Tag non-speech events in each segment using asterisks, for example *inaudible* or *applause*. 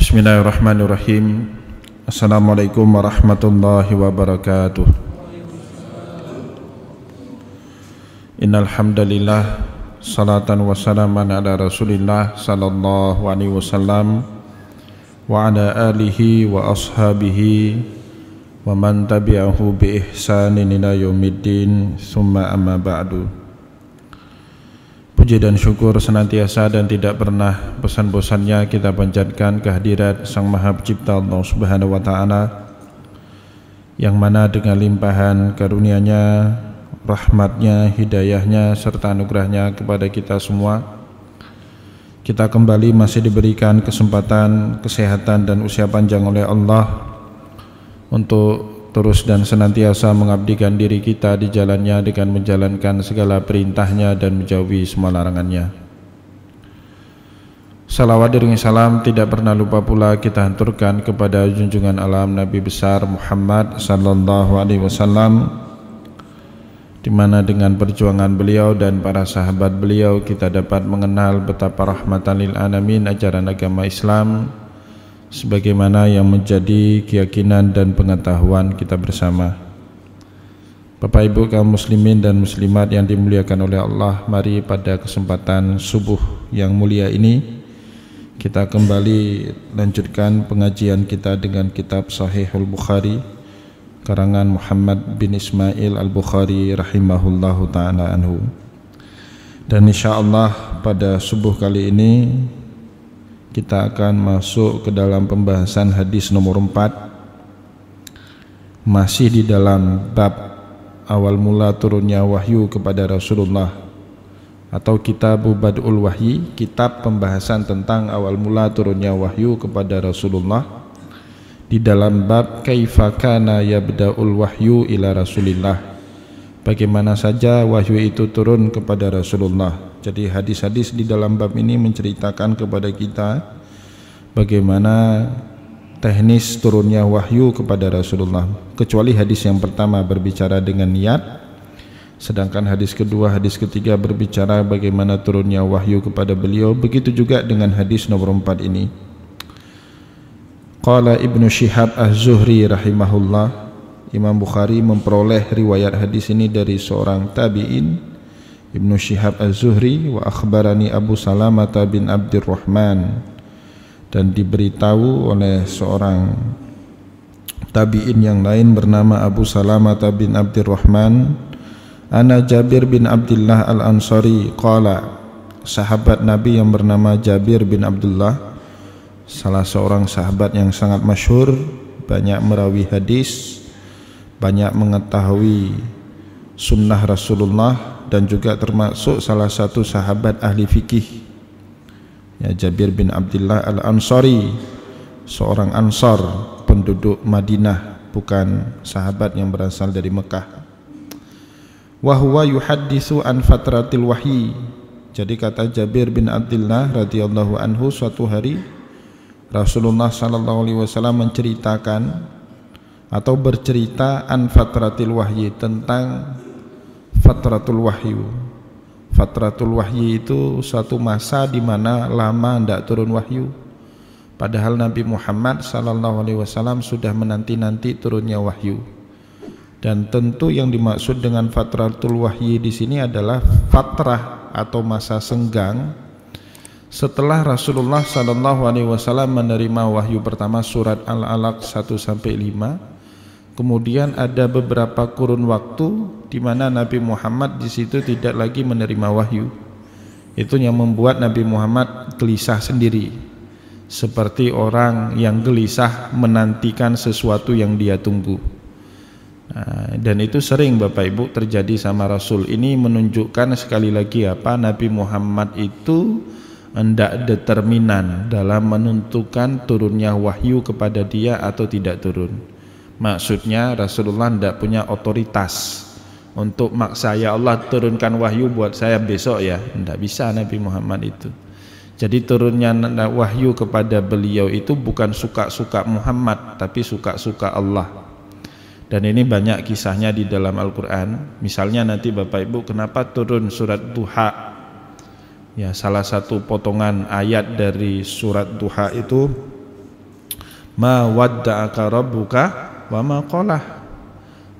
Bismillahirrahmanirrahim Assalamualaikum warahmatullahi wabarakatuh Innalhamdulillah. Salatan wassalaman ala rasulillah Sallallahu alaihi wasallam وعلى آله وأصحابه ومن تبعه بإحسان إلى يوم الدين ثم أما بعد Puji dan syukur senantiasa dan tidak pernah pesan-pesannya kita panjatkan kehadirat Sang Maha Pencipta Allah Subhanahu wa taala yang mana dengan limpahan karunia-Nya, rahmatnya, hidayahnya serta anugerahnya kepada kita semua kita kembali masih diberikan kesempatan, kesehatan dan usia panjang oleh Allah untuk terus dan senantiasa mengabdikan diri kita di jalannya dengan menjalankan segala perintahnya dan menjauhi semua larangannya. Salawat dan salam tidak pernah lupa pula kita hanturkan kepada junjungan alam Nabi besar Muhammad sallallahu alaihi wasallam di mana dengan perjuangan beliau dan para sahabat beliau kita dapat mengenal betapa rahmatan lil alamin ajaran agama Islam sebagaimana yang menjadi keyakinan dan pengetahuan kita bersama. Bapak Ibu kaum muslimin dan muslimat yang dimuliakan oleh Allah, mari pada kesempatan subuh yang mulia ini kita kembali lanjutkan pengajian kita dengan kitab Sahihul Bukhari karangan Muhammad bin Ismail Al-Bukhari rahimahullahu taala anhu. Dan insyaallah pada subuh kali ini kita akan masuk ke dalam pembahasan hadis nomor 4 masih di dalam bab awal mula turunnya wahyu kepada Rasulullah atau kitab Badul Wahyi, kitab pembahasan tentang awal mula turunnya wahyu kepada Rasulullah di dalam bab kaifa kana yabda'ul wahyu ila Rasulillah. Bagaimana saja wahyu itu turun kepada Rasulullah. Jadi hadis-hadis di dalam bab ini menceritakan kepada kita bagaimana teknis turunnya wahyu kepada Rasulullah kecuali hadis yang pertama berbicara dengan niat sedangkan hadis kedua hadis ketiga berbicara bagaimana turunnya wahyu kepada beliau begitu juga dengan hadis nomor 4 ini Qala Ibnu Syihab Az-Zuhri rahimahullah Imam Bukhari memperoleh riwayat hadis ini dari seorang tabi'in Ibnu Syihab Az-Zuhri wa akhbarani Abu Salamah bin Abdurrahman dan diberitahu oleh seorang tabi'in yang lain bernama Abu Salamah bin Abdurrahman Ana Jabir bin Abdullah Al-Ansari qala sahabat Nabi yang bernama Jabir bin Abdullah salah seorang sahabat yang sangat masyhur banyak merawi hadis banyak mengetahui sunnah Rasulullah dan juga termasuk salah satu sahabat ahli fikih ya Jabir bin Abdullah al ansori seorang Ansor penduduk Madinah bukan sahabat yang berasal dari Mekah wa huwa yuhaddisu an fatratil wahyi jadi kata Jabir bin Abdullah radhiyallahu anhu suatu hari Rasulullah Sallallahu Alaihi Wasallam menceritakan atau bercerita an fatratil wahyi tentang fatratul wahyu. Fatratul wahyi itu satu masa di mana lama tidak turun wahyu. Padahal Nabi Muhammad Sallallahu Alaihi Wasallam sudah menanti-nanti turunnya wahyu. Dan tentu yang dimaksud dengan fatratul wahyi di sini adalah fatrah atau masa senggang setelah Rasulullah Shallallahu Alaihi Wasallam menerima wahyu pertama surat Al Alaq 1 sampai 5, kemudian ada beberapa kurun waktu di mana Nabi Muhammad di situ tidak lagi menerima wahyu. Itu yang membuat Nabi Muhammad gelisah sendiri, seperti orang yang gelisah menantikan sesuatu yang dia tunggu. Nah, dan itu sering Bapak Ibu terjadi sama Rasul ini menunjukkan sekali lagi apa Nabi Muhammad itu hendak determinan dalam menentukan turunnya wahyu kepada dia atau tidak turun. Maksudnya Rasulullah tidak punya otoritas untuk maksa ya Allah turunkan wahyu buat saya besok ya. Tidak bisa Nabi Muhammad itu. Jadi turunnya wahyu kepada beliau itu bukan suka-suka Muhammad tapi suka-suka Allah. Dan ini banyak kisahnya di dalam Al-Qur'an. Misalnya nanti Bapak Ibu kenapa turun surat Duha ya salah satu potongan ayat dari surat duha itu ma wadda'aka rabbuka wa ma qalah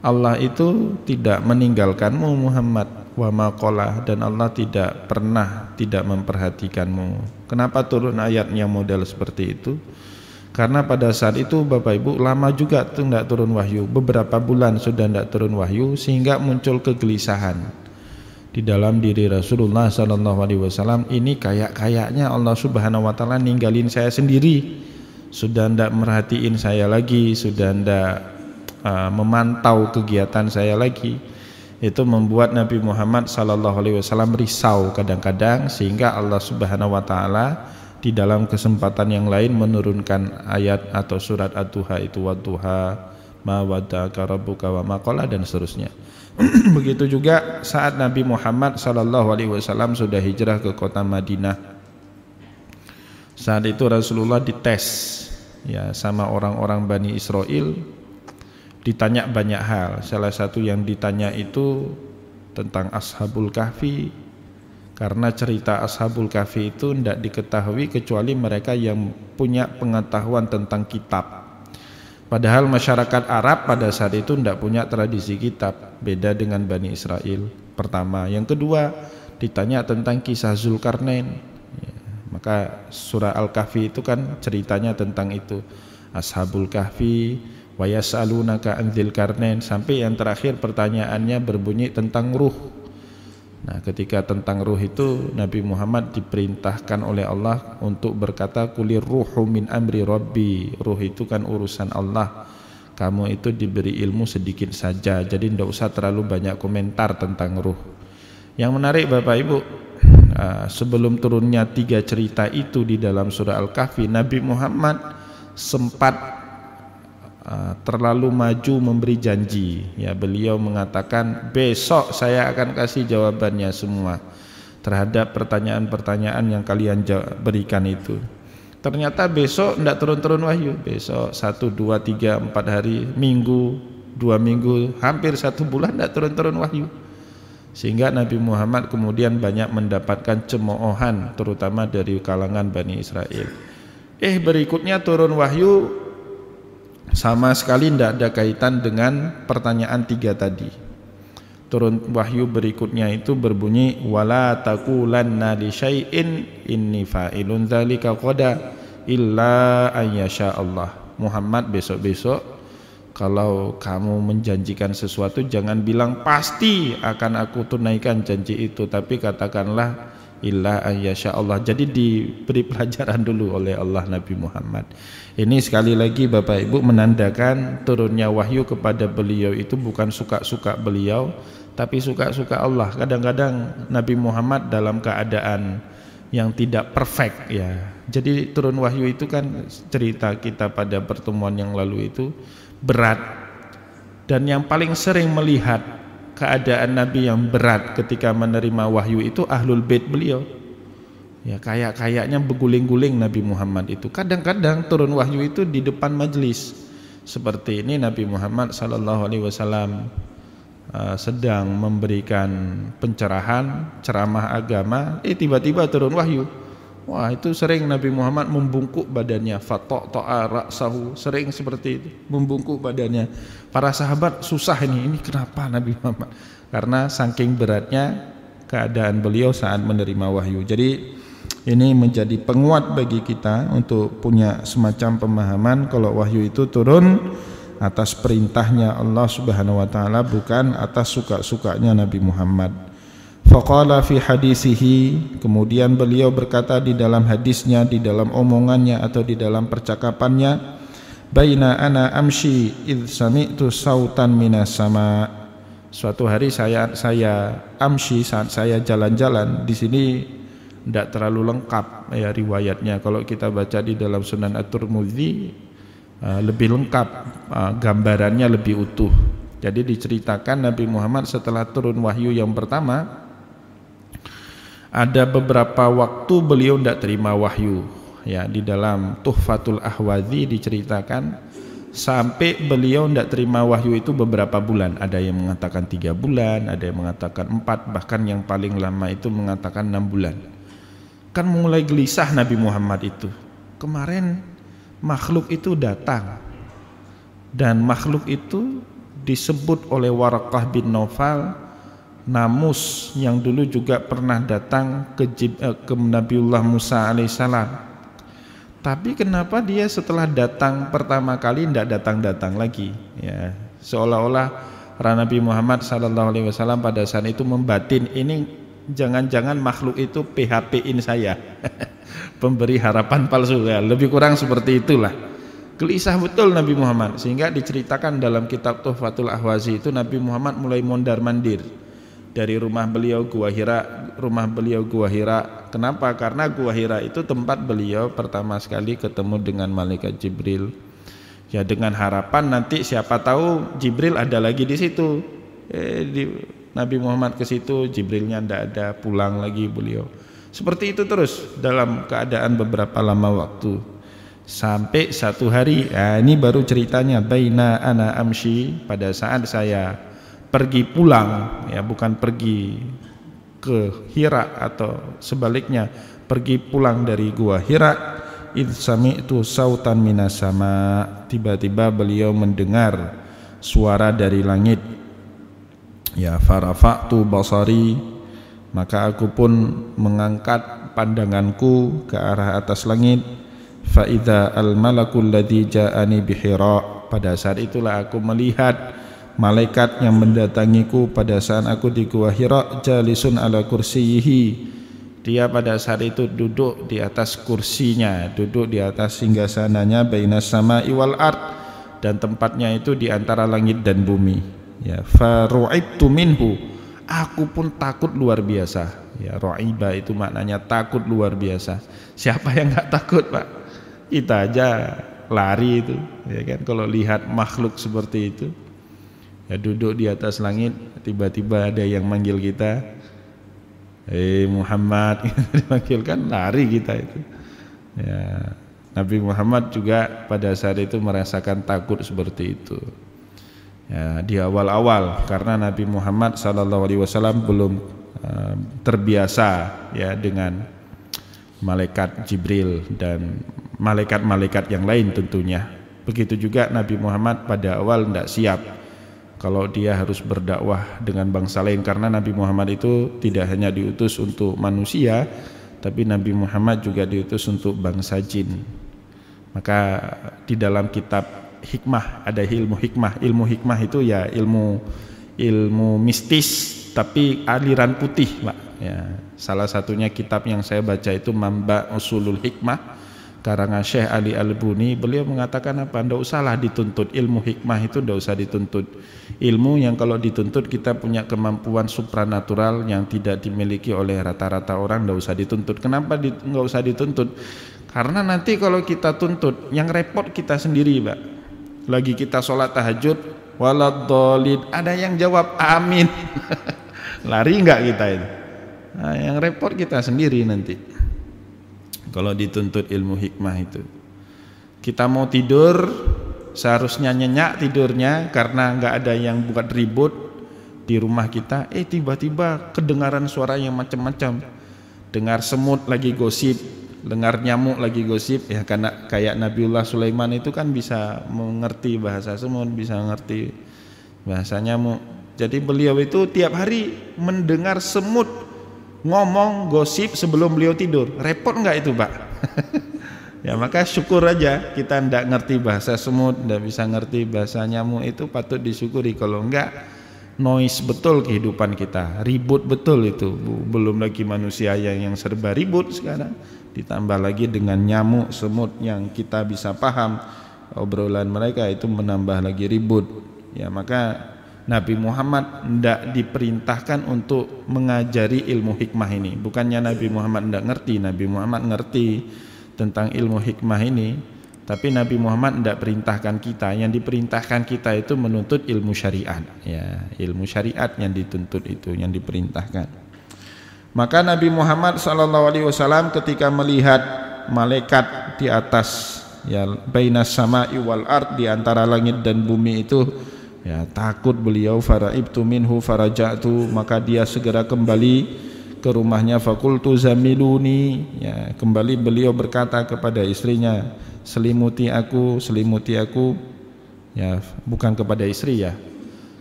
Allah itu tidak meninggalkanmu Muhammad wa ma qalah dan Allah tidak pernah tidak memperhatikanmu kenapa turun ayatnya model seperti itu karena pada saat itu Bapak Ibu lama juga tidak turun wahyu beberapa bulan sudah tidak turun wahyu sehingga muncul kegelisahan di dalam diri Rasulullah Sallallahu Alaihi Wasallam ini kayak kayaknya Allah Subhanahu Wa Taala ninggalin saya sendiri sudah tidak merhatiin saya lagi sudah tidak uh, memantau kegiatan saya lagi itu membuat Nabi Muhammad Sallallahu Alaihi Wasallam risau kadang-kadang sehingga Allah Subhanahu Wa Taala di dalam kesempatan yang lain menurunkan ayat atau surat at-duha itu wa duha ma wada'aka rabbuka wa maqala dan seterusnya. *clears throat* Begitu juga saat Nabi Muhammad saw sudah hijrah ke kota Madinah. Saat itu Rasulullah dites ya sama orang-orang Bani Israel ditanya banyak hal. Salah satu yang ditanya itu tentang Ashabul Kahfi karena cerita Ashabul Kahfi itu tidak diketahui kecuali mereka yang punya pengetahuan tentang kitab Padahal masyarakat Arab pada saat itu tidak punya tradisi kitab, beda dengan Bani Israel. Pertama, yang kedua ditanya tentang kisah Zulkarnain. Ya, maka surah Al-Kahfi itu kan ceritanya tentang itu. Ashabul Kahfi, wayasalunaka anzil karnain sampai yang terakhir pertanyaannya berbunyi tentang ruh. Nah, ketika tentang ruh itu Nabi Muhammad diperintahkan oleh Allah untuk berkata kulir ruhu min amri rabbi. Ruh itu kan urusan Allah. Kamu itu diberi ilmu sedikit saja, jadi tidak usah terlalu banyak komentar tentang ruh. Yang menarik Bapak Ibu, ah, sebelum turunnya tiga cerita itu di dalam surah Al-Kahfi, Nabi Muhammad sempat Ah, terlalu maju memberi janji ya beliau mengatakan besok saya akan kasih jawabannya semua terhadap pertanyaan-pertanyaan yang kalian berikan itu ternyata besok tidak turun-turun wahyu besok satu dua tiga empat hari minggu dua minggu hampir satu bulan tidak turun-turun wahyu sehingga Nabi Muhammad kemudian banyak mendapatkan cemoohan terutama dari kalangan Bani Israel eh berikutnya turun wahyu sama sekali tidak ada kaitan dengan pertanyaan tiga tadi. Turun wahyu berikutnya itu berbunyi wala taqulanna li syai'in inni fa'ilun dzalika qada illa ayyasha Allah. Muhammad besok-besok kalau kamu menjanjikan sesuatu jangan bilang pasti akan aku tunaikan janji itu tapi katakanlah illa ayyasha Allah. Jadi diberi pelajaran dulu oleh Allah Nabi Muhammad. Ini sekali lagi Bapak Ibu menandakan turunnya wahyu kepada beliau itu bukan suka-suka beliau tapi suka-suka Allah. Kadang-kadang Nabi Muhammad dalam keadaan yang tidak perfect ya. Jadi turun wahyu itu kan cerita kita pada pertemuan yang lalu itu berat dan yang paling sering melihat keadaan Nabi yang berat ketika menerima wahyu itu ahlul bait beliau. Ya kayak-kayaknya beguling-guling Nabi Muhammad itu. Kadang-kadang turun wahyu itu di depan majelis. Seperti ini Nabi Muhammad sallallahu alaihi wasallam e, sedang memberikan pencerahan ceramah agama, eh tiba-tiba turun wahyu Wah itu sering Nabi Muhammad membungkuk badannya Fatok to'a raksahu Sering seperti itu Membungkuk badannya Para sahabat susah ini Ini kenapa Nabi Muhammad Karena saking beratnya Keadaan beliau saat menerima wahyu Jadi ini menjadi penguat bagi kita Untuk punya semacam pemahaman Kalau wahyu itu turun Atas perintahnya Allah subhanahu wa ta'ala Bukan atas suka-sukanya Nabi Muhammad Faqala fi hadisihi Kemudian beliau berkata di dalam hadisnya Di dalam omongannya atau di dalam percakapannya Baina ana amshi idh sami'tu sautan minas sama Suatu hari saya saya amshi saat saya jalan-jalan di sini tidak terlalu lengkap ya riwayatnya kalau kita baca di dalam Sunan At-Tirmidzi eh, lebih lengkap eh, gambarannya lebih utuh. Jadi diceritakan Nabi Muhammad setelah turun wahyu yang pertama ada beberapa waktu beliau tidak terima wahyu ya di dalam Tuhfatul Ahwazi diceritakan sampai beliau tidak terima wahyu itu beberapa bulan ada yang mengatakan tiga bulan ada yang mengatakan empat bahkan yang paling lama itu mengatakan enam bulan kan mulai gelisah Nabi Muhammad itu kemarin makhluk itu datang dan makhluk itu disebut oleh Warakah bin Nawfal. Namus yang dulu juga pernah datang ke, Jib, eh, ke Nabiullah Musa alaihissalam. Tapi kenapa dia setelah datang pertama kali tidak datang-datang lagi? Ya, seolah-olah Nabi Muhammad Sallallahu Alaihi Wasallam pada saat itu membatin ini jangan-jangan makhluk itu PHP-in saya *laughs* pemberi harapan palsu ya lebih kurang seperti itulah kelisah betul Nabi Muhammad sehingga diceritakan dalam kitab Tuhfatul Ahwazi itu Nabi Muhammad mulai mondar mandir dari rumah beliau Gua Hira, rumah beliau Gua Hira. Kenapa? Karena Gua Hira itu tempat beliau pertama sekali ketemu dengan malaikat Jibril. Ya dengan harapan nanti siapa tahu Jibril ada lagi di situ. Eh, di, Nabi Muhammad ke situ, Jibrilnya tidak ada, pulang lagi beliau. Seperti itu terus dalam keadaan beberapa lama waktu sampai satu hari. ya, ini baru ceritanya Baina Ana Amshi pada saat saya pergi pulang ya bukan pergi ke Hira atau sebaliknya pergi pulang dari gua Hira sami itu sautan minasama tiba-tiba beliau mendengar suara dari langit ya farafa'tu basari maka aku pun mengangkat pandanganku ke arah atas langit faida al malakul ladhi ja'ani bihira pada saat itulah aku melihat malaikat yang mendatangiku pada saat aku di gua Hira jalisun ala kursiyihi dia pada saat itu duduk di atas kursinya duduk di atas singgasananya baina sama iwal art dan tempatnya itu di antara langit dan bumi ya faru'ibtu minhu aku pun takut luar biasa ya ro'iba itu maknanya takut luar biasa siapa yang nggak takut Pak kita aja lari itu ya kan kalau lihat makhluk seperti itu ya duduk di atas langit tiba-tiba ada yang manggil kita eh Muhammad *laughs* dipanggil kan lari kita itu ya Nabi Muhammad juga pada saat itu merasakan takut seperti itu ya, di awal-awal karena Nabi Muhammad Sallallahu Alaihi Wasallam belum uh, terbiasa ya dengan malaikat Jibril dan malaikat-malaikat yang lain tentunya begitu juga Nabi Muhammad pada awal tidak siap kalau dia harus berdakwah dengan bangsa lain karena Nabi Muhammad itu tidak hanya diutus untuk manusia tapi Nabi Muhammad juga diutus untuk bangsa jin maka di dalam kitab hikmah ada ilmu hikmah ilmu hikmah itu ya ilmu ilmu mistis tapi aliran putih Pak ya salah satunya kitab yang saya baca itu Mamba Usulul Hikmah karangan Syekh Ali Al-Buni beliau mengatakan apa ndak usahlah dituntut ilmu hikmah itu ndak usah dituntut ilmu yang kalau dituntut kita punya kemampuan supranatural yang tidak dimiliki oleh rata-rata orang ndak usah dituntut kenapa nggak di, usah dituntut karena nanti kalau kita tuntut yang repot kita sendiri Pak lagi kita sholat tahajud waladolid ada yang jawab amin *laughs* lari nggak kita itu nah, yang repot kita sendiri nanti kalau dituntut ilmu hikmah itu kita mau tidur seharusnya nyenyak tidurnya karena nggak ada yang buat ribut di rumah kita eh tiba-tiba kedengaran suara yang macam-macam dengar semut lagi gosip dengar nyamuk lagi gosip ya karena kayak Nabiullah Sulaiman itu kan bisa mengerti bahasa semut bisa mengerti bahasa nyamuk jadi beliau itu tiap hari mendengar semut ngomong gosip sebelum beliau tidur repot nggak itu pak *laughs* ya maka syukur aja kita ndak ngerti bahasa semut ndak bisa ngerti bahasa nyamuk itu patut disyukuri kalau enggak noise betul kehidupan kita ribut betul itu belum lagi manusia yang yang serba ribut sekarang ditambah lagi dengan nyamuk semut yang kita bisa paham obrolan mereka itu menambah lagi ribut ya maka Nabi Muhammad tidak diperintahkan untuk mengajari ilmu hikmah ini. Bukannya Nabi Muhammad tidak ngerti, Nabi Muhammad ngerti tentang ilmu hikmah ini. Tapi Nabi Muhammad tidak perintahkan kita. Yang diperintahkan kita itu menuntut ilmu syariat. Ya, ilmu syariat yang dituntut itu yang diperintahkan. Maka Nabi Muhammad SAW ketika melihat malaikat di atas ya bainas sama iwal art di antara langit dan bumi itu ya takut beliau faraibtu minhu faraja'tu maka dia segera kembali ke rumahnya fakultu zamiluni ya kembali beliau berkata kepada istrinya selimuti aku selimuti aku ya bukan kepada istri ya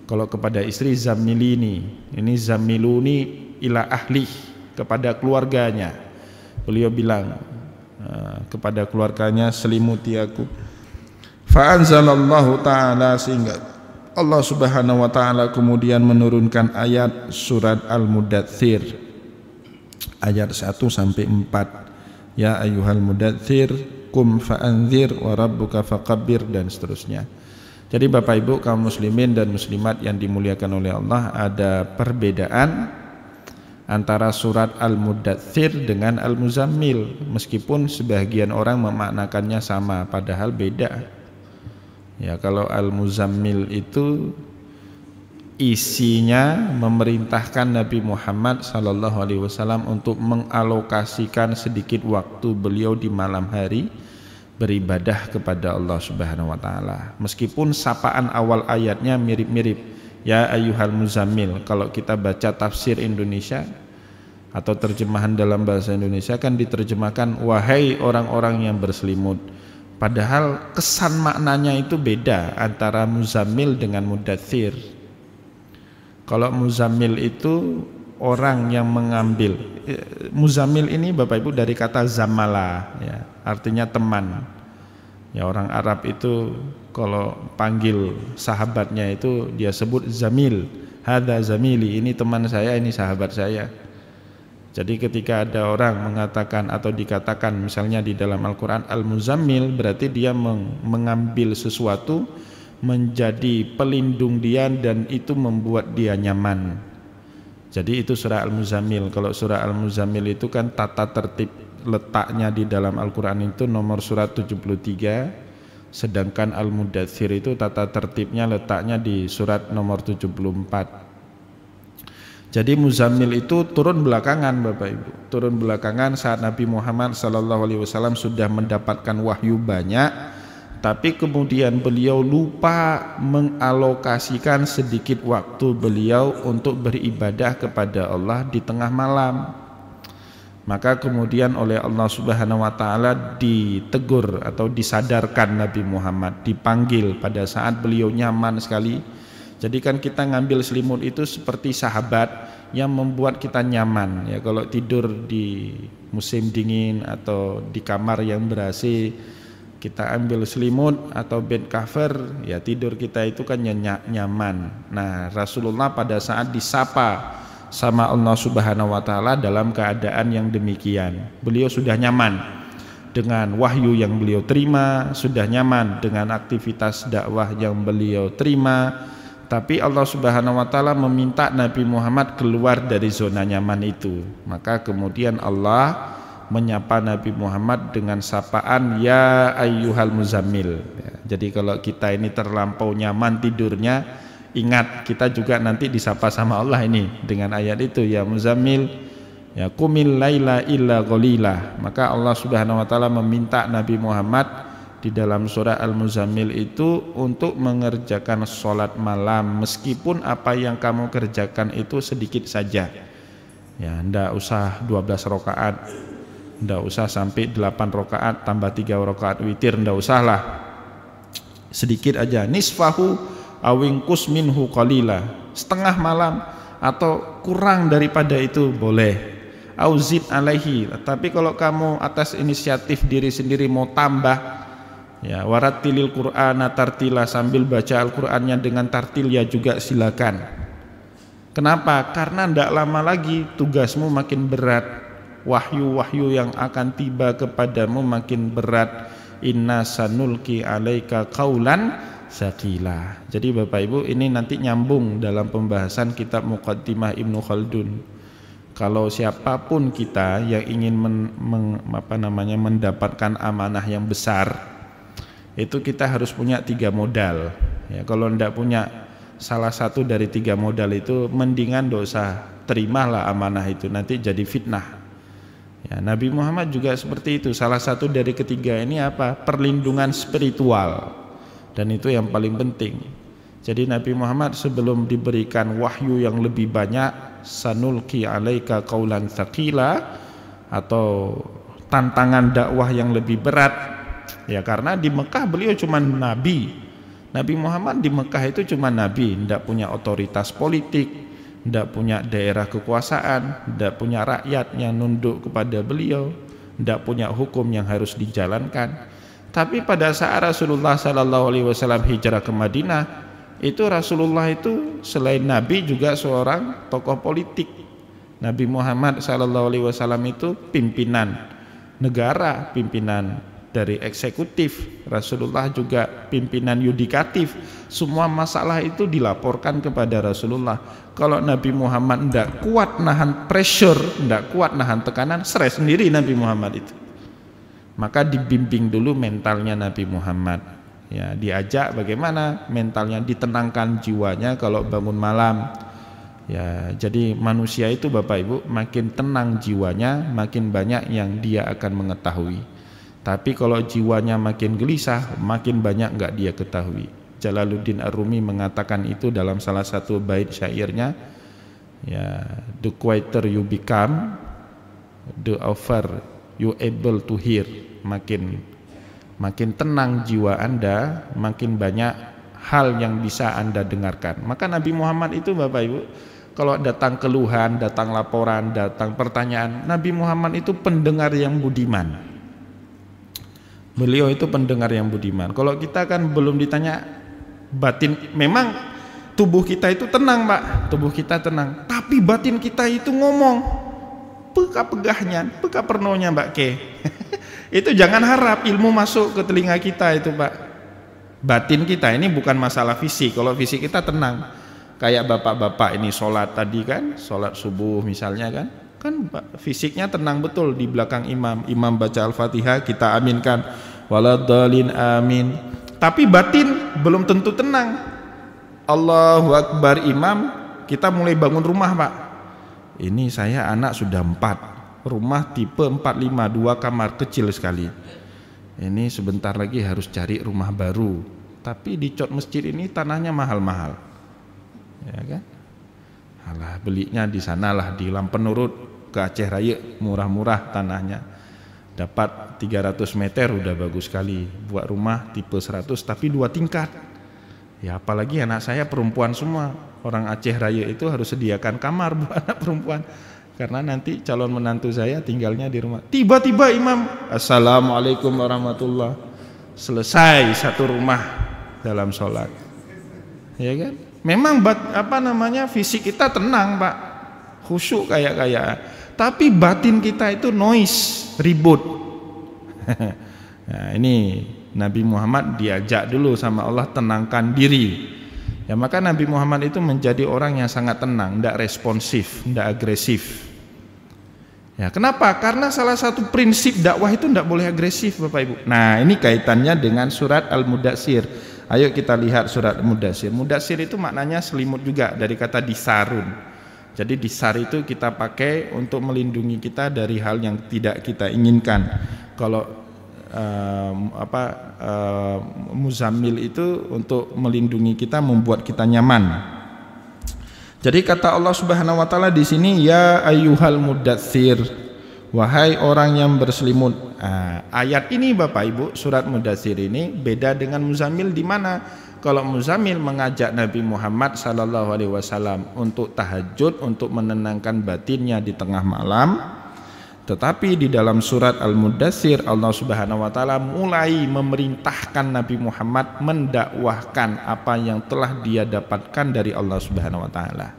kalau kepada istri zamilini ini zamiluni ila ahli kepada keluarganya beliau bilang kepada keluarganya selimuti aku fa'anzalallahu ta'ala sehingga Allah Subhanahu wa taala kemudian menurunkan ayat surat Al-Mudaththir ayat 1 sampai 4 ya ayyuhal mudaththir kum fa'anzir wa rabbuka faqabbir dan seterusnya jadi Bapak Ibu kaum muslimin dan muslimat yang dimuliakan oleh Allah ada perbedaan antara surat Al-Mudaththir dengan Al-Muzammil meskipun sebagian orang memaknakannya sama padahal beda Ya, kalau Al-Muzammil itu isinya memerintahkan Nabi Muhammad Sallallahu Alaihi Wasallam untuk mengalokasikan sedikit waktu beliau di malam hari beribadah kepada Allah Subhanahu Wa Taala. Meskipun sapaan awal ayatnya mirip-mirip ya Ayuhal Muzammil kalau kita baca tafsir Indonesia atau terjemahan dalam bahasa Indonesia kan diterjemahkan wahai orang-orang yang berselimut Padahal kesan maknanya itu beda antara muzamil dengan mudathir. Kalau muzamil itu orang yang mengambil. Eh, muzamil ini Bapak Ibu dari kata zamala ya, artinya teman. Ya orang Arab itu kalau panggil sahabatnya itu dia sebut zamil. Hada zamili, ini teman saya, ini sahabat saya. Jadi ketika ada orang mengatakan atau dikatakan misalnya di dalam Al-Quran Al-Muzammil berarti dia mengambil sesuatu menjadi pelindung dia dan itu membuat dia nyaman. Jadi itu surah Al-Muzammil. Kalau surah Al-Muzammil itu kan tata tertib letaknya di dalam Al-Quran itu nomor surat 73 sedangkan Al-Mudathir itu tata tertibnya letaknya di surat nomor 74 jadi Muzammil itu turun belakangan Bapak Ibu. Turun belakangan saat Nabi Muhammad SAW sudah mendapatkan wahyu banyak tapi kemudian beliau lupa mengalokasikan sedikit waktu beliau untuk beribadah kepada Allah di tengah malam. Maka kemudian oleh Allah Subhanahu wa taala ditegur atau disadarkan Nabi Muhammad, dipanggil pada saat beliau nyaman sekali Jadikan kita ngambil selimut itu seperti sahabat yang membuat kita nyaman ya kalau tidur di musim dingin atau di kamar yang berasi kita ambil selimut atau bed cover ya tidur kita itu kan nyenyak nyaman. Nah, Rasulullah pada saat disapa sama Allah Subhanahu wa taala dalam keadaan yang demikian. Beliau sudah nyaman dengan wahyu yang beliau terima, sudah nyaman dengan aktivitas dakwah yang beliau terima, tapi Allah Subhanahu wa taala meminta Nabi Muhammad keluar dari zona nyaman itu. Maka kemudian Allah menyapa Nabi Muhammad dengan sapaan ya ayyuhal muzammil. Ya, jadi kalau kita ini terlampau nyaman tidurnya, ingat kita juga nanti disapa sama Allah ini dengan ayat itu ya Muzamil ya kumil laila illa ghalila Maka Allah Subhanahu wa taala meminta Nabi Muhammad di dalam surah Al-Muzammil itu untuk mengerjakan sholat malam meskipun apa yang kamu kerjakan itu sedikit saja ya ndak usah 12 rokaat ndak usah sampai 8 rokaat tambah 3 rokaat witir ndak usah lah sedikit aja nisfahu awingkus minhu qalila setengah malam atau kurang daripada itu boleh auzid alaihi tapi kalau kamu atas inisiatif diri sendiri mau tambah Ya, waratilil Qur'ana tartila sambil baca Al-Qur'annya dengan tartil ya juga silakan. Kenapa? Karena tidak lama lagi tugasmu makin berat. Wahyu-wahyu yang akan tiba kepadamu makin berat. Inna sanulki alaika kaulan sakila. Jadi Bapak Ibu ini nanti nyambung dalam pembahasan kitab Muqaddimah Ibnu Khaldun kalau siapapun kita yang ingin men, men, apa namanya mendapatkan amanah yang besar itu kita harus punya tiga modal ya kalau tidak punya salah satu dari tiga modal itu mendingan dosa terimalah amanah itu nanti jadi fitnah ya Nabi Muhammad juga seperti itu salah satu dari ketiga ini apa perlindungan spiritual dan itu yang paling penting jadi Nabi Muhammad sebelum diberikan wahyu yang lebih banyak sanulki alaika kaulan sakila atau tantangan dakwah yang lebih berat Ya karena di Mekah beliau cuma nabi. Nabi Muhammad di Mekah itu cuma nabi, tidak punya otoritas politik, tidak punya daerah kekuasaan, tidak punya rakyat yang nunduk kepada beliau, tidak punya hukum yang harus dijalankan. Tapi pada saat Rasulullah Sallallahu Alaihi Wasallam hijrah ke Madinah, itu Rasulullah itu selain nabi juga seorang tokoh politik. Nabi Muhammad Sallallahu Alaihi Wasallam itu pimpinan negara, pimpinan dari eksekutif, Rasulullah juga pimpinan yudikatif. Semua masalah itu dilaporkan kepada Rasulullah. Kalau Nabi Muhammad tidak kuat nahan pressure, tidak kuat nahan tekanan, stres sendiri Nabi Muhammad itu. Maka dibimbing dulu mentalnya Nabi Muhammad. Ya, diajak bagaimana mentalnya ditenangkan jiwanya kalau bangun malam. Ya, jadi manusia itu Bapak Ibu makin tenang jiwanya, makin banyak yang dia akan mengetahui. Tapi kalau jiwanya makin gelisah, makin banyak enggak dia ketahui. Jalaluddin Ar-Rumi mengatakan itu dalam salah satu bait syairnya, ya, the quieter you become, the over you able to hear. Makin makin tenang jiwa Anda, makin banyak hal yang bisa Anda dengarkan. Maka Nabi Muhammad itu Bapak Ibu, kalau datang keluhan, datang laporan, datang pertanyaan, Nabi Muhammad itu pendengar yang budiman. Beliau itu pendengar yang budiman. Kalau kita kan belum ditanya batin, memang tubuh kita itu tenang, Pak. Tubuh kita tenang, tapi batin kita itu ngomong peka pegahnya, peka pernonya, Mbak Ke. *laughs* itu jangan harap ilmu masuk ke telinga kita itu, Pak. Batin kita ini bukan masalah fisik. Kalau fisik kita tenang. Kayak bapak-bapak ini sholat tadi kan, sholat subuh misalnya kan, kan fisiknya tenang betul di belakang imam imam baca al-fatihah kita aminkan waladhalin amin tapi batin belum tentu tenang Allahu Akbar imam kita mulai bangun rumah pak ini saya anak sudah empat rumah tipe 45 dua kamar kecil sekali ini sebentar lagi harus cari rumah baru tapi di cot masjid ini tanahnya mahal-mahal ya kan Alah belinya di sanalah di Lampenurut ke Aceh Raya murah-murah tanahnya dapat 300 meter udah bagus sekali buat rumah tipe 100 tapi dua tingkat ya apalagi anak saya perempuan semua orang Aceh Raya itu harus sediakan kamar *laughs* buat anak perempuan karena nanti calon menantu saya tinggalnya di rumah tiba-tiba imam Assalamualaikum warahmatullah selesai satu rumah dalam sholat ya kan memang bat, apa namanya fisik kita tenang pak khusyuk kayak kayak tapi batin kita itu noise, ribut. *laughs* nah, ini Nabi Muhammad diajak dulu sama Allah tenangkan diri. Ya maka Nabi Muhammad itu menjadi orang yang sangat tenang, tidak responsif, tidak agresif. Ya kenapa? Karena salah satu prinsip dakwah itu tidak boleh agresif, Bapak Ibu. Nah ini kaitannya dengan surat Al-Mudasir. Ayo kita lihat surat Al Mudasir. Mudasir itu maknanya selimut juga dari kata disarun. Jadi di sar itu kita pakai untuk melindungi kita dari hal yang tidak kita inginkan. Kalau uh, apa uh, muzamil itu untuk melindungi kita membuat kita nyaman. Jadi kata Allah Subhanahu wa taala di sini ya ayyuhal mudatsir wahai orang yang berselimut. Uh, ayat ini Bapak Ibu surat mudatsir ini beda dengan muzamil di mana? kalau Muzamil mengajak Nabi Muhammad Sallallahu Alaihi Wasallam untuk tahajud untuk menenangkan batinnya di tengah malam tetapi di dalam surat Al-Mudassir Allah Subhanahu wa taala mulai memerintahkan Nabi Muhammad mendakwahkan apa yang telah dia dapatkan dari Allah Subhanahu wa taala.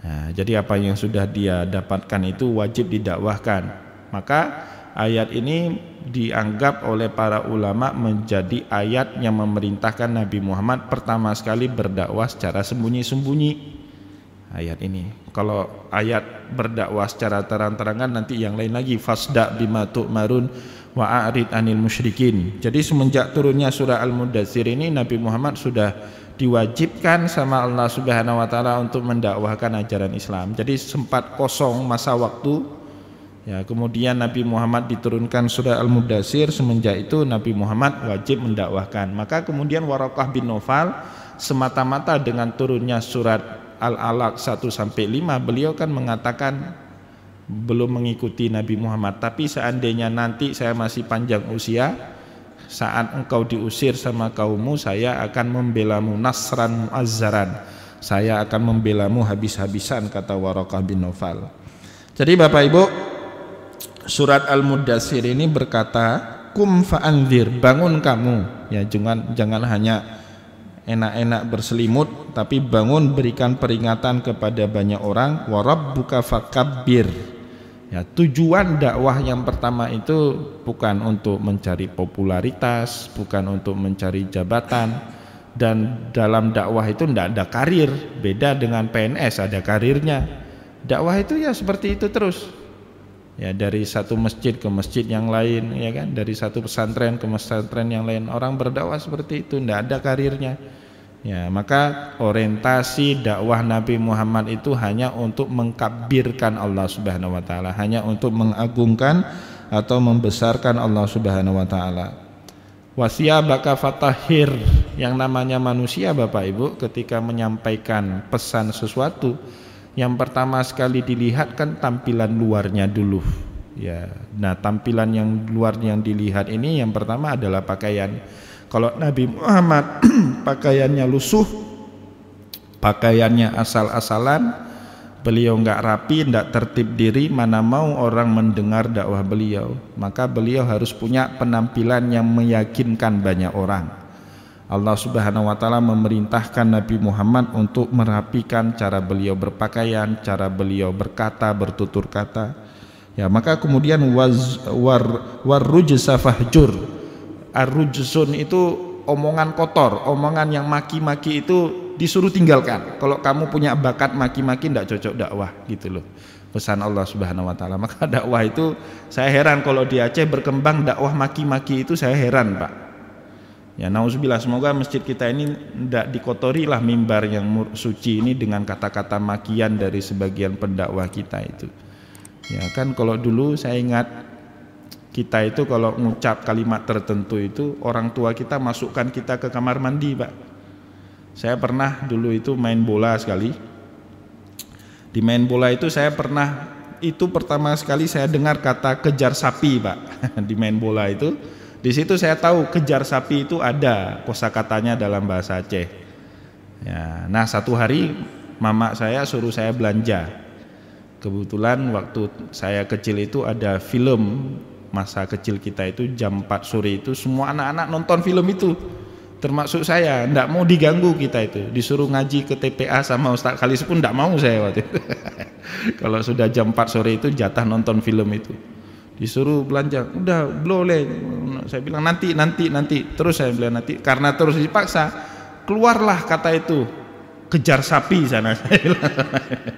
Nah, jadi apa yang sudah dia dapatkan itu wajib didakwahkan. Maka ayat ini dianggap oleh para ulama menjadi ayat yang memerintahkan Nabi Muhammad pertama sekali berdakwah secara sembunyi-sembunyi. Ayat ini. Kalau ayat berdakwah secara terang-terangan nanti yang lain lagi fasda bima marun wa a'rid anil musyrikin. Jadi semenjak turunnya surah Al-Mudatsir ini Nabi Muhammad sudah diwajibkan sama Allah Subhanahu wa taala untuk mendakwahkan ajaran Islam. Jadi sempat kosong masa waktu Ya, kemudian Nabi Muhammad diturunkan surah Al-Mudasir semenjak itu Nabi Muhammad wajib mendakwahkan. Maka kemudian Warokah bin Nofal semata-mata dengan turunnya surat Al-Alaq 1 sampai 5 beliau kan mengatakan belum mengikuti Nabi Muhammad tapi seandainya nanti saya masih panjang usia saat engkau diusir sama kaummu saya akan membela mu nasran muazzaran saya akan membela mu habis-habisan kata Warokah bin Nofal. jadi Bapak Ibu surat Al-Mudassir ini berkata, "Kum fa'anzir, bangun kamu." Ya, jangan jangan hanya enak-enak berselimut, tapi bangun berikan peringatan kepada banyak orang, buka fakabir Ya, tujuan dakwah yang pertama itu bukan untuk mencari popularitas, bukan untuk mencari jabatan, dan dalam dakwah itu tidak ada karir beda dengan PNS ada karirnya dakwah itu ya seperti itu terus ya dari satu masjid ke masjid yang lain ya kan dari satu pesantren ke pesantren yang lain orang berdakwah seperti itu tidak ada karirnya ya maka orientasi dakwah Nabi Muhammad itu hanya untuk mengkabirkan Allah Subhanahu wa taala hanya untuk mengagungkan atau membesarkan Allah Subhanahu wa taala wasia baka fatahir yang namanya manusia Bapak Ibu ketika menyampaikan pesan sesuatu yang pertama sekali dilihat kan tampilan luarnya dulu. Ya. Nah, tampilan yang luar yang dilihat ini yang pertama adalah pakaian. Kalau Nabi Muhammad *clears throat* pakaiannya lusuh, pakaiannya asal-asalan, beliau nggak rapi, nggak tertib diri, mana mau orang mendengar dakwah beliau. Maka beliau harus punya penampilan yang meyakinkan banyak orang. Allah Subhanahu wa taala memerintahkan Nabi Muhammad untuk merapikan cara beliau berpakaian, cara beliau berkata, bertutur kata. Ya, maka kemudian waz, war warrujsa fahjur. Arrujsun itu omongan kotor, omongan yang maki-maki itu disuruh tinggalkan. Kalau kamu punya bakat maki-maki tidak -maki, cocok dakwah gitu loh. Pesan Allah Subhanahu wa taala. Maka *laughs* dakwah itu saya heran kalau di Aceh berkembang dakwah maki-maki itu saya heran, Pak Ya nauzubillah semoga masjid kita ini tidak dikotori lah mimbar yang suci ini dengan kata-kata makian dari sebagian pendakwah kita itu. Ya kan kalau dulu saya ingat kita itu kalau ngucap kalimat tertentu itu orang tua kita masukkan kita ke kamar mandi pak. Saya pernah dulu itu main bola sekali. Di main bola itu saya pernah itu pertama sekali saya dengar kata kejar sapi pak *laughs* di main bola itu di situ saya tahu kejar sapi itu ada kosakatanya dalam bahasa Aceh. Ya, nah satu hari mama saya suruh saya belanja. Kebetulan waktu saya kecil itu ada film masa kecil kita itu jam 4 sore itu semua anak-anak nonton film itu termasuk saya tidak mau diganggu kita itu disuruh ngaji ke TPA sama Ustaz Khalis pun tidak mau saya waktu itu *laughs* kalau sudah jam 4 sore itu jatah nonton film itu disuruh belanja udah boleh saya bilang nanti nanti nanti terus saya bilang nanti karena terus dipaksa keluarlah kata itu kejar sapi sana saya bilang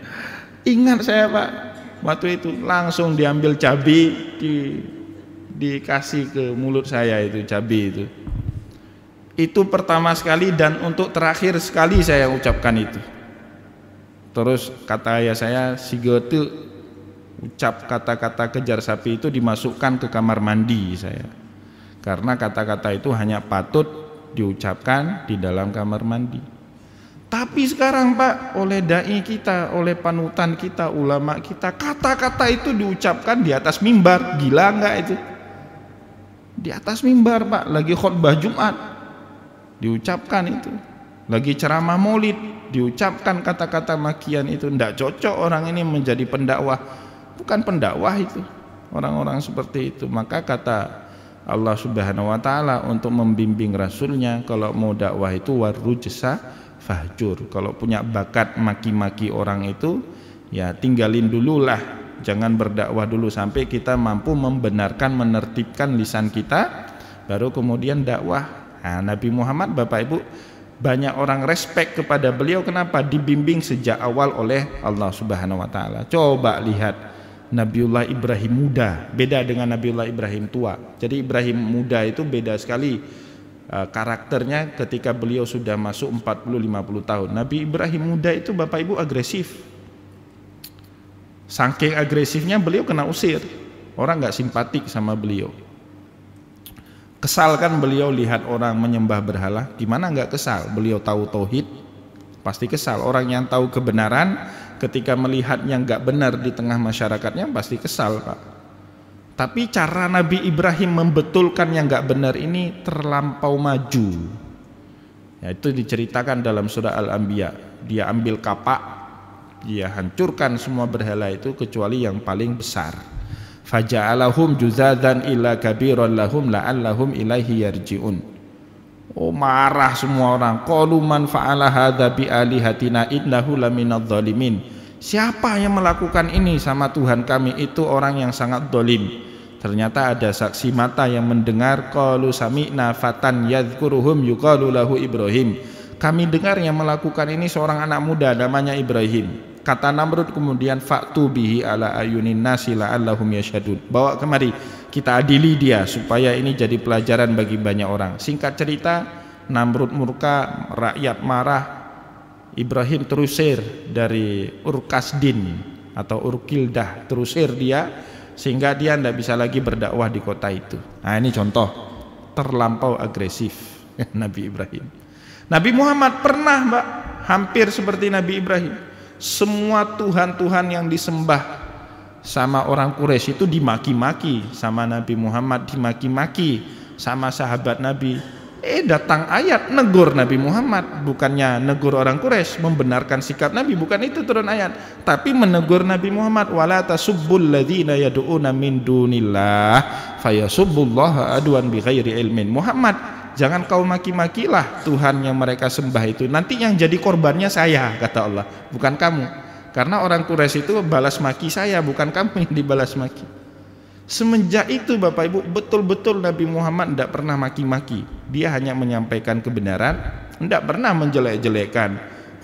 *laughs* ingat saya pak waktu itu langsung diambil cabai di dikasih ke mulut saya itu cabai itu itu pertama sekali dan untuk terakhir sekali saya ucapkan itu terus kata ayah saya si gotu ucap kata-kata kejar sapi itu dimasukkan ke kamar mandi saya karena kata-kata itu hanya patut diucapkan di dalam kamar mandi tapi sekarang Pak oleh dai kita oleh panutan kita ulama kita kata-kata itu diucapkan di atas mimbar gila nggak itu di atas mimbar Pak lagi khutbah Jumat diucapkan itu lagi ceramah maulid diucapkan kata-kata makian itu ndak cocok orang ini menjadi pendakwah bukan pendakwah itu orang-orang seperti itu maka kata Allah Subhanahu wa taala untuk membimbing rasulnya kalau mau dakwah itu warujesah, fahjur. Kalau punya bakat maki-maki orang itu ya tinggalin dululah. Jangan berdakwah dulu sampai kita mampu membenarkan menertibkan lisan kita baru kemudian dakwah. Nah, Nabi Muhammad Bapak Ibu banyak orang respect kepada beliau kenapa dibimbing sejak awal oleh Allah Subhanahu wa taala. Coba lihat Nabiullah Ibrahim muda, beda dengan Nabiullah Ibrahim tua. Jadi Ibrahim muda itu beda sekali uh, karakternya ketika beliau sudah masuk 40-50 tahun. Nabi Ibrahim muda itu Bapak Ibu agresif. Saking agresifnya beliau kena usir. Orang nggak simpatik sama beliau. Kesal kan beliau lihat orang menyembah berhala, gimana nggak kesal? Beliau tahu tauhid, pasti kesal. Orang yang tahu kebenaran, ketika melihat yang nggak benar di tengah masyarakatnya pasti kesal pak tapi cara Nabi Ibrahim membetulkan yang nggak benar ini terlampau maju ya, itu diceritakan dalam surah Al-Anbiya dia ambil kapak dia hancurkan semua berhala itu kecuali yang paling besar faja'alahum juzadan illa kabiran lahum la'allahum ilaihi yarji'un Oh marah semua orang. Qalu man fa'ala hadza bi alihatina innahu laminadz zalimin. Siapa yang melakukan ini sama Tuhan kami itu orang yang sangat dolim. Ternyata ada saksi mata yang mendengar qalu sami'na fatan yadhkuruhum yuqalu lahu Ibrahim. Kami dengar yang melakukan ini seorang anak muda namanya Ibrahim. Kata Namrud kemudian faktu bihi ala ayunin nasila la'allahum yashadun. Bawa kemari kita adili dia supaya ini jadi pelajaran bagi banyak orang. Singkat cerita, Namrud murka, rakyat marah, Ibrahim terusir dari Urkasdin atau Urkildah terusir dia sehingga dia tidak bisa lagi berdakwah di kota itu. Nah ini contoh terlampau agresif *laughs* Nabi Ibrahim. Nabi Muhammad pernah mbak hampir seperti Nabi Ibrahim. Semua Tuhan-Tuhan yang disembah sama orang Quraisy itu dimaki-maki sama Nabi Muhammad dimaki-maki sama sahabat Nabi eh datang ayat negur Nabi Muhammad bukannya negur orang Quraisy membenarkan sikap Nabi bukan itu turun ayat tapi menegur Nabi Muhammad wala tasubbul ladzina yad'una min dunillah fayasubbullaha adwan bighairi ilmin Muhammad jangan kau maki-makilah Tuhan yang mereka sembah itu nanti yang jadi korbannya saya kata Allah bukan kamu karena orang Quraisy itu balas maki saya, bukan kamu yang dibalas maki. Semenjak itu Bapak Ibu, betul-betul Nabi Muhammad tidak pernah maki-maki. Dia hanya menyampaikan kebenaran, tidak pernah menjelek-jelekan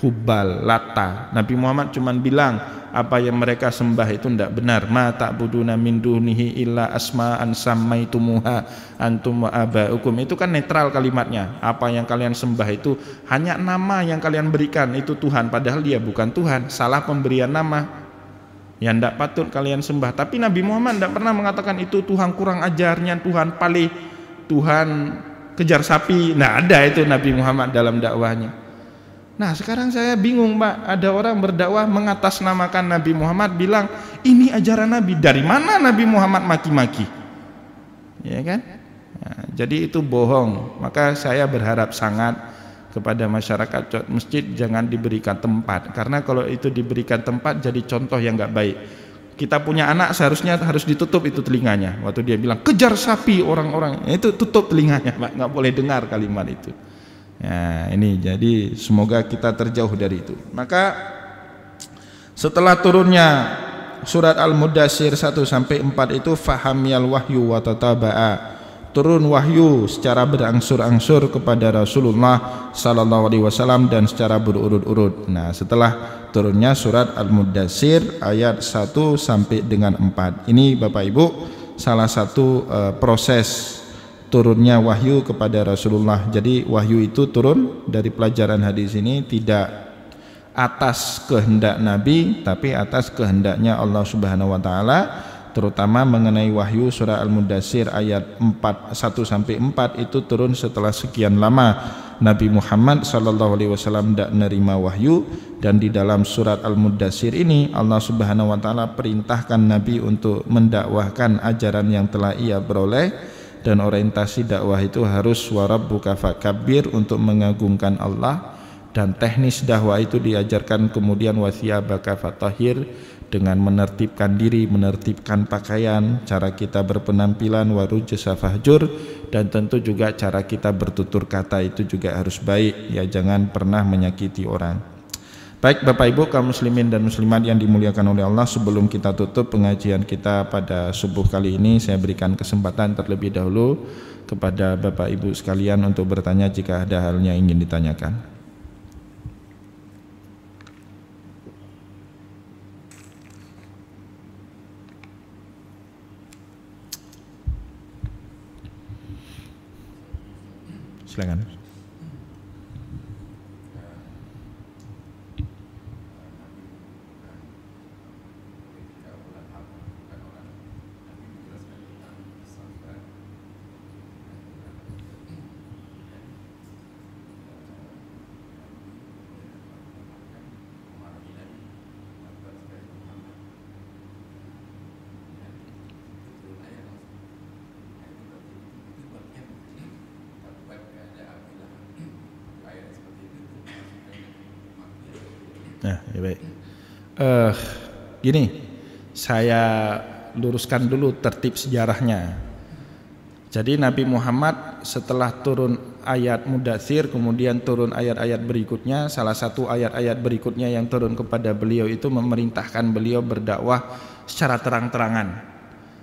hubal lata Nabi Muhammad cuma bilang apa yang mereka sembah itu tidak benar ma tak buduna min dunihi illa asma an sammaitumuha antum wa abaukum itu kan netral kalimatnya apa yang kalian sembah itu hanya nama yang kalian berikan itu Tuhan padahal dia bukan Tuhan salah pemberian nama yang tidak patut kalian sembah tapi Nabi Muhammad tidak pernah mengatakan itu Tuhan kurang ajarnya Tuhan paling Tuhan kejar sapi nah ada itu Nabi Muhammad dalam dakwahnya Nah sekarang saya bingung pak, ada orang berdakwah mengatasnamakan Nabi Muhammad bilang ini ajaran Nabi. Dari mana Nabi Muhammad maki-maki? Ya kan? Nah, jadi itu bohong. Maka saya berharap sangat kepada masyarakat masjid jangan diberikan tempat karena kalau itu diberikan tempat jadi contoh yang nggak baik kita punya anak seharusnya harus ditutup itu telinganya waktu dia bilang kejar sapi orang-orang ya, itu tutup telinganya pak nggak boleh dengar kalimat itu Ya, ini jadi semoga kita terjauh dari itu. Maka setelah turunnya surat al muddatsir 1 sampai 4 itu fahamiyal wahyu wa tataba'a. Turun wahyu secara berangsur-angsur kepada Rasulullah sallallahu alaihi wasallam dan secara berurut-urut. Nah, setelah turunnya surat al muddatsir ayat 1 sampai dengan 4. Ini Bapak Ibu salah satu uh, proses turunnya wahyu kepada Rasulullah. Jadi wahyu itu turun dari pelajaran hadis ini tidak atas kehendak Nabi tapi atas kehendaknya Allah Subhanahu wa taala terutama mengenai wahyu surah Al-Mudassir ayat 4 1 sampai 4 itu turun setelah sekian lama Nabi Muhammad sallallahu alaihi wasallam tidak menerima wahyu dan di dalam surat Al-Mudassir ini Allah Subhanahu wa taala perintahkan Nabi untuk mendakwahkan ajaran yang telah ia beroleh dan orientasi dakwah itu harus warab buka fakabir untuk mengagungkan Allah dan teknis dakwah itu diajarkan kemudian wasiyabaka fatahir dengan menertibkan diri, menertibkan pakaian, cara kita berpenampilan warujasa fahjur dan tentu juga cara kita bertutur kata itu juga harus baik ya jangan pernah menyakiti orang. Baik Bapak Ibu kaum muslimin dan muslimat yang dimuliakan oleh Allah sebelum kita tutup pengajian kita pada subuh kali ini saya berikan kesempatan terlebih dahulu kepada Bapak Ibu sekalian untuk bertanya jika ada hal yang ingin ditanyakan. Silakan. Gini, saya luruskan dulu tertib sejarahnya. Jadi Nabi Muhammad setelah turun ayat Mudathir kemudian turun ayat-ayat berikutnya salah satu ayat-ayat berikutnya yang turun kepada beliau itu memerintahkan beliau berdakwah secara terang-terangan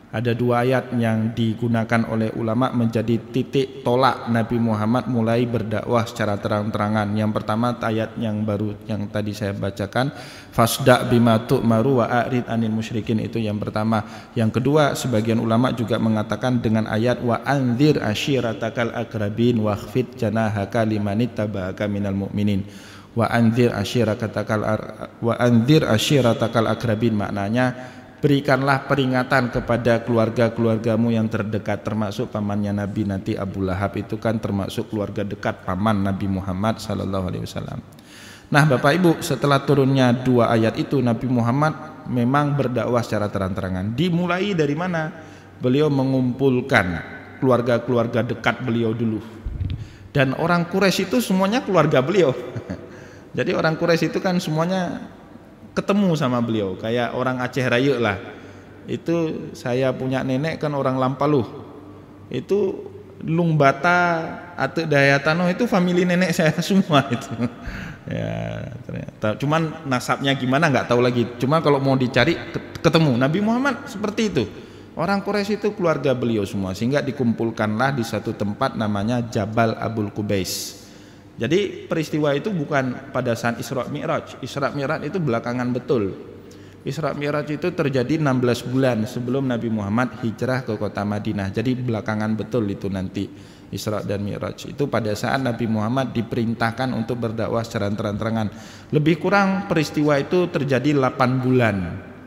ada dua ayat yang digunakan oleh ulama menjadi titik tolak Nabi Muhammad mulai berdakwah secara terang-terangan. Yang pertama ayat yang baru yang tadi saya bacakan, fasda bimatu maru wa a'rid anil musyrikin itu yang pertama. Yang kedua, sebagian ulama juga mengatakan dengan ayat wa anzir ashiratakal akrabin wa khfid janahaka limanit tabaka minal mu'minin wa anzir ashiratakal wa anzir ashiratakal akrabin maknanya berikanlah peringatan kepada keluarga-keluargamu yang terdekat termasuk pamannya Nabi nanti Abu Lahab itu kan termasuk keluarga dekat paman Nabi Muhammad sallallahu alaihi wasallam. Nah, Bapak Ibu, setelah turunnya dua ayat itu Nabi Muhammad memang berdakwah secara terang-terangan. Dimulai dari mana? Beliau mengumpulkan keluarga-keluarga dekat beliau dulu. Dan orang Quraisy itu semuanya keluarga beliau. *laughs* Jadi orang Quraisy itu kan semuanya ketemu sama beliau kayak orang Aceh Raya lah itu saya punya nenek kan orang Lampaluh itu Lung Bata atau Dayatano itu family nenek saya *laughs* semua itu ya ternyata cuman nasabnya gimana nggak tahu lagi cuma kalau mau dicari ketemu Nabi Muhammad seperti itu orang Quraisy itu keluarga beliau semua sehingga dikumpulkanlah di satu tempat namanya Jabal Abul Kubais jadi peristiwa itu bukan pada saat Isra Mi'raj. Isra Mi'raj itu belakangan betul. Isra Mi'raj itu terjadi 16 bulan sebelum Nabi Muhammad hijrah ke kota Madinah. Jadi belakangan betul itu nanti Isra dan Mi'raj. Itu pada saat Nabi Muhammad diperintahkan untuk berdakwah secara terang-terangan. Lebih kurang peristiwa itu terjadi 8 bulan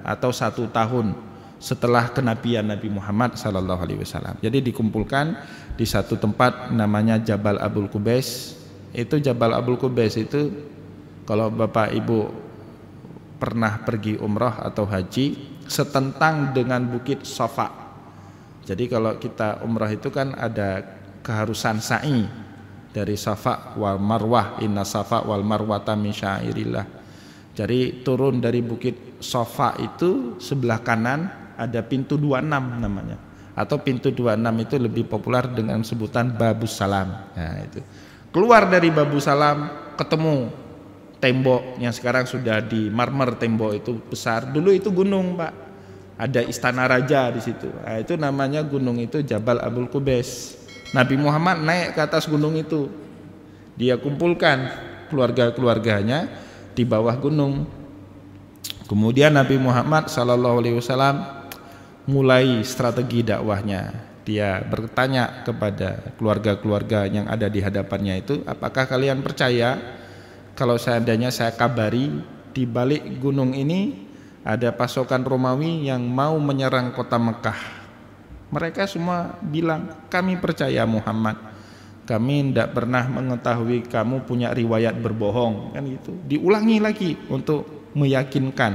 atau satu tahun setelah kenabian Nabi Muhammad Sallallahu Alaihi Wasallam. Jadi dikumpulkan di satu tempat namanya Jabal Abul Kubais itu Jabal Abul Qubais itu kalau Bapak Ibu pernah pergi umroh atau haji setentang dengan Bukit Safa. Jadi kalau kita umrah itu kan ada keharusan sa'i dari Safa wal Marwah inna Safa wal Marwata min syairillah. Jadi turun dari Bukit Safa itu sebelah kanan ada pintu 26 namanya atau pintu 26 itu lebih populer dengan sebutan Babus Salam. Nah, itu keluar dari Babu Salam ketemu tembok yang sekarang sudah di marmer tembok itu besar dulu itu gunung pak ada istana raja di situ nah, itu namanya gunung itu Jabal Abul Qubes Nabi Muhammad naik ke atas gunung itu dia kumpulkan keluarga-keluarganya di bawah gunung kemudian Nabi Muhammad Shallallahu Alaihi Wasallam mulai strategi dakwahnya dia bertanya kepada keluarga-keluarga yang ada di hadapannya itu, apakah kalian percaya kalau seandainya saya kabari di balik gunung ini ada pasukan Romawi yang mau menyerang kota Mekah. Mereka semua bilang, kami percaya Muhammad. Kami tidak pernah mengetahui kamu punya riwayat berbohong. Kan itu diulangi lagi untuk meyakinkan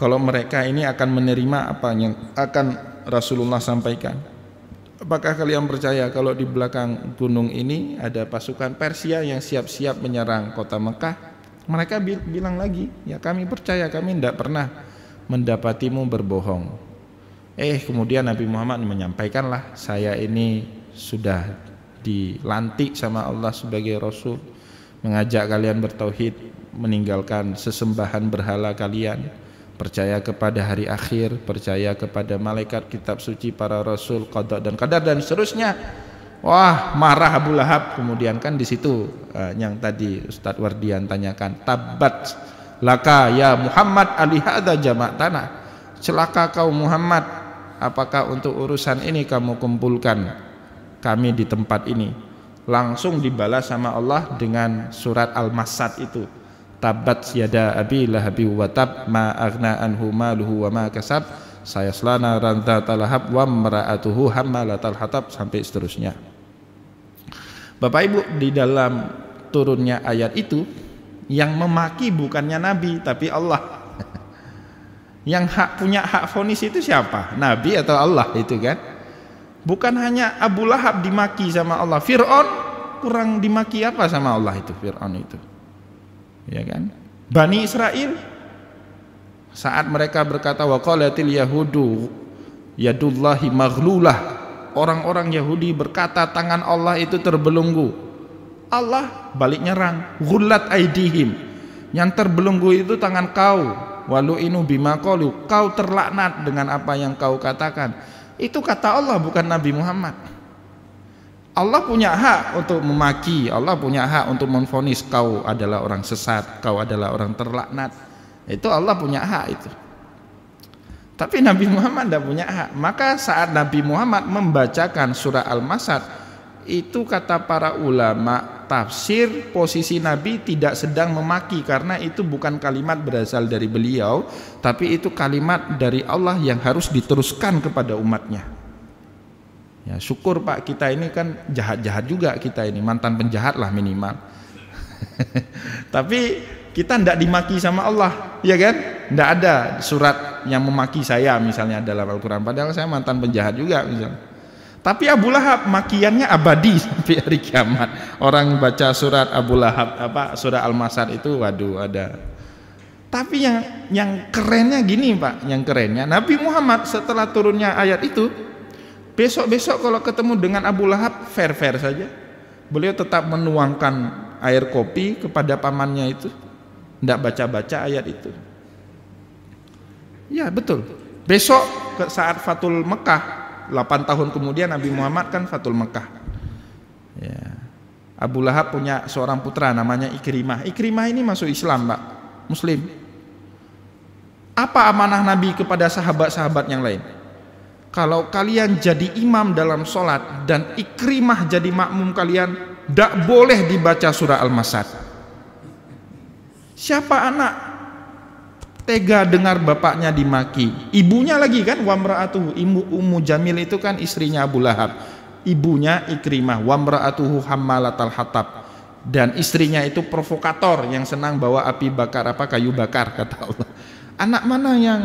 kalau mereka ini akan menerima apa yang akan Rasulullah sampaikan. Apakah kalian percaya kalau di belakang gunung ini ada pasukan Persia yang siap-siap menyerang kota Mekah? Mereka bilang lagi, ya kami percaya kami tidak pernah mendapatimu berbohong. Eh kemudian Nabi Muhammad menyampaikanlah saya ini sudah dilantik sama Allah sebagai Rasul mengajak kalian bertauhid meninggalkan sesembahan berhala kalian percaya kepada hari akhir, percaya kepada malaikat, kitab suci, para rasul, qada dan qadar dan seterusnya. Wah, marah Abu Lahab. Kemudian kan di situ eh, yang tadi Ustadz Wardian tanyakan, tabat laka ya Muhammad alihada jamak tanah. Celaka kau Muhammad, apakah untuk urusan ini kamu kumpulkan kami di tempat ini? Langsung dibalas sama Allah dengan surat Al-Masad itu tabat yada abi lahabi wa tab ma aghna anhu maluhu wa ma kasab saya selana ranta talahab wa mra'atuhu hammalatal hatab sampai seterusnya Bapak Ibu di dalam turunnya ayat itu yang memaki bukannya nabi tapi Allah *laughs* yang hak punya hak fonis itu siapa nabi atau Allah itu kan bukan hanya Abu Lahab dimaki sama Allah Fir'aun kurang dimaki apa sama Allah itu Fir'aun itu ya kan Bani Israel saat mereka berkata waqalatil yahudu yadullahi maghlulah orang-orang Yahudi berkata tangan Allah itu terbelenggu Allah balik nyerang gulat aidihim yang terbelenggu itu tangan kau walu inu bimakolu kau terlaknat dengan apa yang kau katakan itu kata Allah bukan Nabi Muhammad Allah punya hak untuk memaki, Allah punya hak untuk memfonis kau adalah orang sesat, kau adalah orang terlaknat. Itu Allah punya hak itu. Tapi Nabi Muhammad tidak punya hak. Maka saat Nabi Muhammad membacakan surah Al-Masad, itu kata para ulama tafsir posisi Nabi tidak sedang memaki karena itu bukan kalimat berasal dari beliau, tapi itu kalimat dari Allah yang harus diteruskan kepada umatnya. Ya, syukur Pak kita ini kan jahat-jahat juga kita ini mantan penjahat lah minimal. *laughs* Tapi kita tidak dimaki sama Allah, ya kan? Tidak ada surat yang memaki saya misalnya dalam Al-Quran. Padahal saya mantan penjahat juga misalnya. Tapi Abu Lahab makiannya abadi *laughs* sampai hari kiamat. Orang baca surat Abu Lahab apa surat Al-Masad itu waduh ada. Tapi yang yang kerennya gini Pak, yang kerennya Nabi Muhammad setelah turunnya ayat itu Besok-besok kalau ketemu dengan Abu Lahab fair-fair saja. Beliau tetap menuangkan air kopi kepada pamannya itu. Tidak baca-baca ayat itu. Ya betul. Besok saat Fatul Mekah 8 tahun kemudian Nabi Muhammad kan Fatul Mekah. Ya. Abu Lahab punya seorang putra namanya Ikrimah. Ikrimah ini masuk Islam, Pak. Muslim. Apa amanah Nabi kepada sahabat-sahabat yang lain? kalau kalian jadi imam dalam sholat dan ikrimah jadi makmum kalian tidak boleh dibaca surah al-masad siapa anak tega dengar bapaknya dimaki ibunya lagi kan wamra'atuhu ibu umu jamil itu kan istrinya Abu Lahab ibunya ikrimah wamra'atuhu hammalatal hatab dan istrinya itu provokator yang senang bawa api bakar apa kayu bakar kata Allah anak mana yang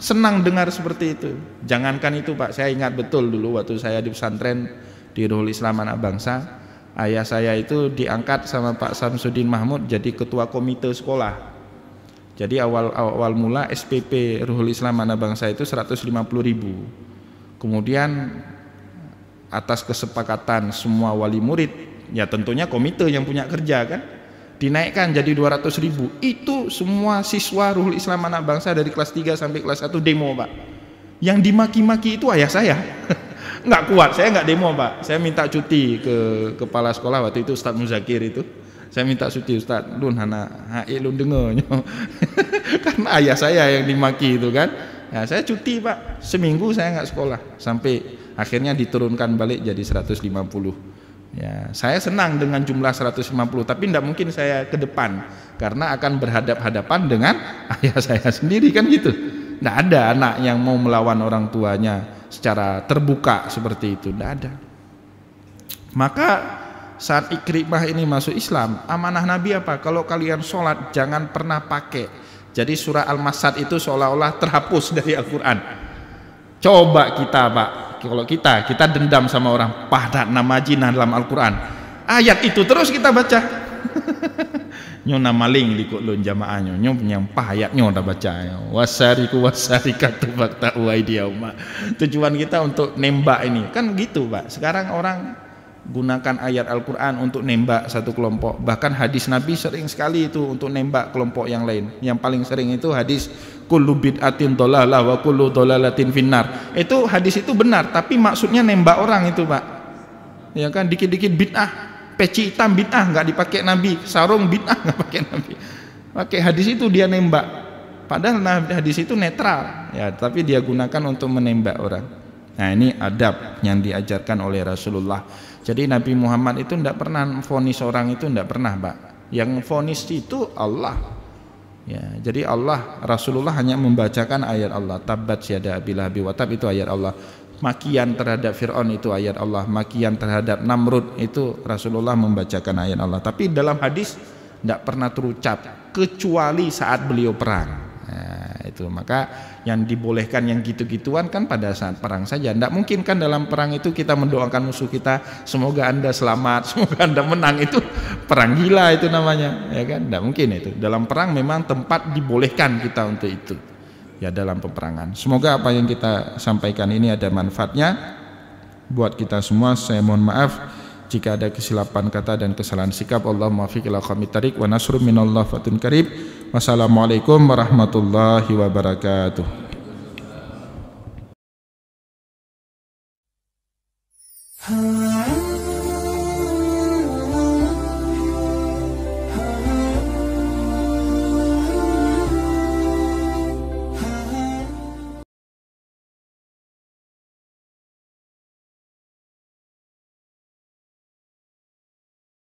senang dengar seperti itu jangankan itu pak saya ingat betul dulu waktu saya di pesantren di Ruhul Islam Anak Bangsa ayah saya itu diangkat sama Pak Samsudin Mahmud jadi ketua komite sekolah jadi awal awal mula SPP Ruhul Islam Anak Bangsa itu 150 ribu kemudian atas kesepakatan semua wali murid ya tentunya komite yang punya kerja kan dinaikkan jadi 200 ribu itu semua siswa Ruhul Islam anak bangsa dari kelas 3 sampai kelas 1 demo pak yang dimaki-maki itu ayah saya *laughs* nggak kuat saya nggak demo pak saya minta cuti ke kepala sekolah waktu itu Ustadz Muzakir itu saya minta cuti Ustadz eh, lun hana hai lun dengernya *laughs* karena ayah saya yang dimaki itu kan ya, saya cuti pak seminggu saya nggak sekolah sampai akhirnya diturunkan balik jadi 150 Ya, saya senang dengan jumlah 150, tapi tidak mungkin saya ke depan karena akan berhadap-hadapan dengan *laughs* ayah saya sendiri kan gitu. Tidak ada anak yang mau melawan orang tuanya secara terbuka seperti itu, tidak ada. Maka saat Ikrimah ini masuk Islam, amanah Nabi apa? Kalau kalian sholat jangan pernah pakai. Jadi surah Al-Masad itu seolah-olah terhapus *laughs* dari Al-Quran. Coba kita pak kalau kita kita dendam sama orang pada nama jinah dalam Al-Quran ayat itu terus kita baca *laughs* nyo nama maling likut lun jamaah nyo penyampah ayatnya udah baca wasariku wasarikatu bakta uaidiyauma tujuan kita untuk nembak ini kan gitu pak sekarang orang gunakan ayat Al-Quran untuk nembak satu kelompok bahkan hadis Nabi sering sekali itu untuk nembak kelompok yang lain yang paling sering itu hadis kullu bid'atin dolalah wa kullu dolalatin finnar itu hadis itu benar tapi maksudnya nembak orang itu pak ya kan dikit-dikit bid'ah peci hitam bid'ah nggak dipakai Nabi sarung bid'ah nggak pakai Nabi pakai hadis itu dia nembak padahal nah, hadis itu netral ya tapi dia gunakan untuk menembak orang Nah ini adab yang diajarkan oleh Rasulullah. Jadi Nabi Muhammad itu tidak pernah fonis orang itu tidak pernah, Pak. Yang fonis itu Allah. Ya, jadi Allah Rasulullah hanya membacakan ayat Allah. Tabat siada abilah biwatab itu ayat Allah. Makian terhadap Fir'aun itu ayat Allah. Makian terhadap Namrud itu Rasulullah membacakan ayat Allah. Tapi dalam hadis tidak pernah terucap kecuali saat beliau perang. Ya itu maka yang dibolehkan yang gitu-gituan kan pada saat perang saja tidak mungkin kan dalam perang itu kita mendoakan musuh kita semoga anda selamat *laughs* semoga anda menang itu perang gila itu namanya ya kan tidak mungkin itu dalam perang memang tempat dibolehkan kita untuk itu ya dalam peperangan semoga apa yang kita sampaikan ini ada manfaatnya buat kita semua saya mohon maaf jika ada kesilapan kata dan kesalahan sikap Allah muafiq kami tarik wa nasru minallah fatun karib wassalamualaikum warahmatullahi wabarakatuh